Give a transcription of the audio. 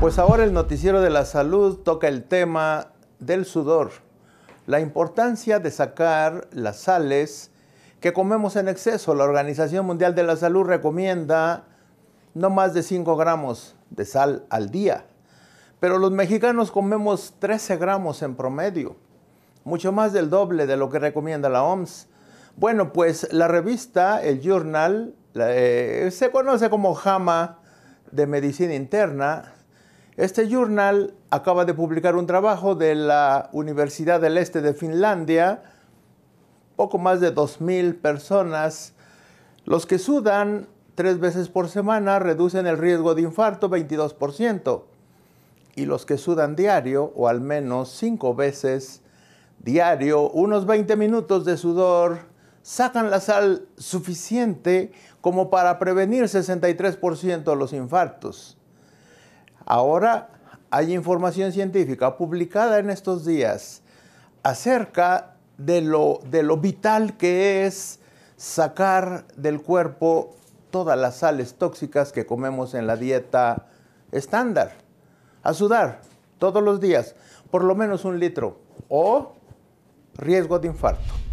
Pues ahora el noticiero de la salud toca el tema del sudor, la importancia de sacar las sales que comemos en exceso. La Organización Mundial de la Salud recomienda no más de 5 gramos de sal al día, pero los mexicanos comemos 13 gramos en promedio, mucho más del doble de lo que recomienda la OMS. Bueno, pues la revista, el journal, eh, se conoce como JAMA de Medicina Interna. Este journal acaba de publicar un trabajo de la Universidad del Este de Finlandia, poco más de 2.000 personas. Los que sudan tres veces por semana reducen el riesgo de infarto 22%. Y los que sudan diario, o al menos cinco veces diario, unos 20 minutos de sudor sacan la sal suficiente como para prevenir 63% de los infartos. Ahora hay información científica publicada en estos días acerca de lo, de lo vital que es sacar del cuerpo todas las sales tóxicas que comemos en la dieta estándar. A sudar todos los días, por lo menos un litro, o riesgo de infarto.